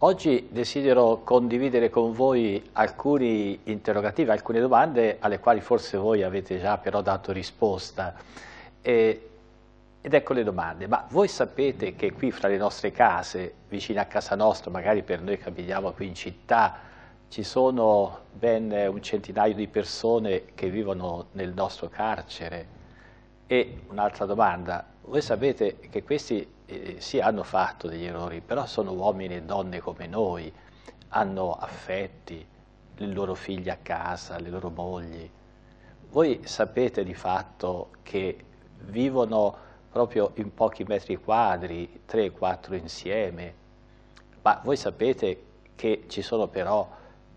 Oggi desidero condividere con voi alcuni interrogativi, alcune domande alle quali forse voi avete già però dato risposta. E, ed ecco le domande. Ma voi sapete che qui fra le nostre case, vicino a casa nostra, magari per noi che abitiamo qui in città, ci sono ben un centinaio di persone che vivono nel nostro carcere, e un'altra domanda, voi sapete che questi eh, sì hanno fatto degli errori, però sono uomini e donne come noi, hanno affetti, le loro figlie a casa, le loro mogli. Voi sapete di fatto che vivono proprio in pochi metri quadri, tre, quattro insieme, ma voi sapete che ci sono però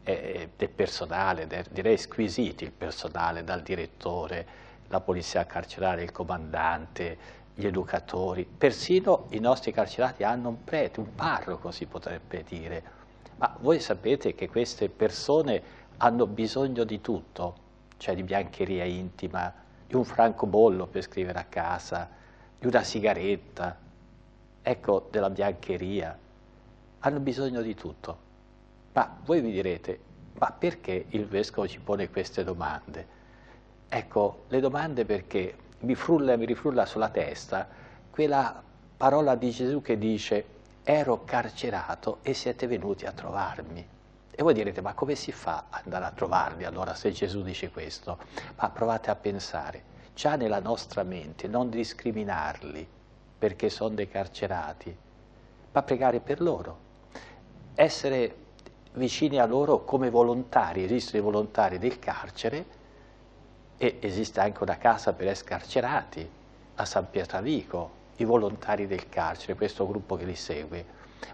eh, eh del personale, del, direi squisiti il personale, dal direttore, la polizia carceraria, il comandante, gli educatori, persino i nostri carcerati hanno un prete, un parroco si potrebbe dire. Ma voi sapete che queste persone hanno bisogno di tutto, cioè di biancheria intima, di un francobollo per scrivere a casa, di una sigaretta, ecco, della biancheria. Hanno bisogno di tutto. Ma voi mi direte, ma perché il vescovo ci pone queste domande? Ecco, le domande perché mi frulla e mi rifrulla sulla testa quella parola di Gesù che dice ero carcerato e siete venuti a trovarmi. E voi direte, ma come si fa ad andare a trovarli allora se Gesù dice questo? Ma provate a pensare, già nella nostra mente, non discriminarli perché sono dei carcerati, ma pregare per loro, essere vicini a loro come volontari, esistono i volontari del carcere e esiste anche una casa per scarcerati a San Pietravico, i volontari del carcere, questo gruppo che li segue.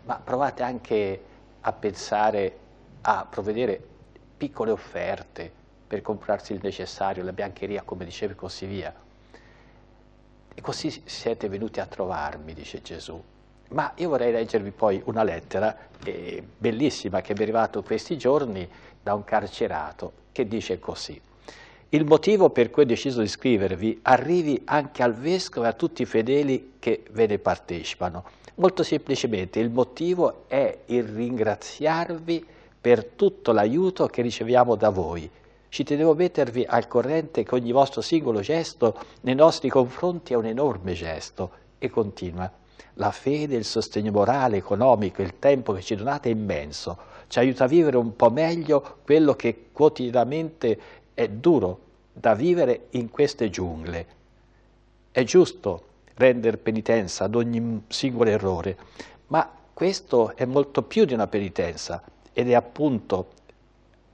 Ma provate anche a pensare a provvedere piccole offerte per comprarsi il necessario, la biancheria, come dicevo, e così via. E così siete venuti a trovarmi, dice Gesù. Ma io vorrei leggervi poi una lettera eh, bellissima che mi è arrivata questi giorni da un carcerato che dice così. Il motivo per cui ho deciso di scrivervi arrivi anche al vescovo e a tutti i fedeli che ve ne partecipano. Molto semplicemente il motivo è il ringraziarvi per tutto l'aiuto che riceviamo da voi. Ci tenevo a mettervi al corrente che ogni vostro singolo gesto nei nostri confronti è un enorme gesto. E continua. La fede, il sostegno morale, economico, il tempo che ci donate è immenso. Ci aiuta a vivere un po' meglio quello che quotidianamente è duro da vivere in queste giungle. È giusto rendere penitenza ad ogni singolo errore, ma questo è molto più di una penitenza ed è appunto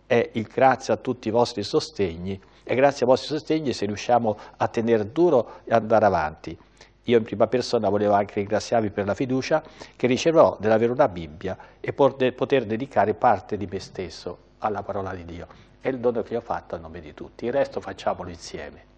è il grazie a tutti i vostri sostegni e grazie ai vostri sostegni se riusciamo a tenere duro e andare avanti. Io in prima persona volevo anche ringraziarvi per la fiducia che riceverò nell'avere una Bibbia e poter dedicare parte di me stesso alla parola di Dio. È il dono che ho fatto a nome di tutti, il resto facciamolo insieme.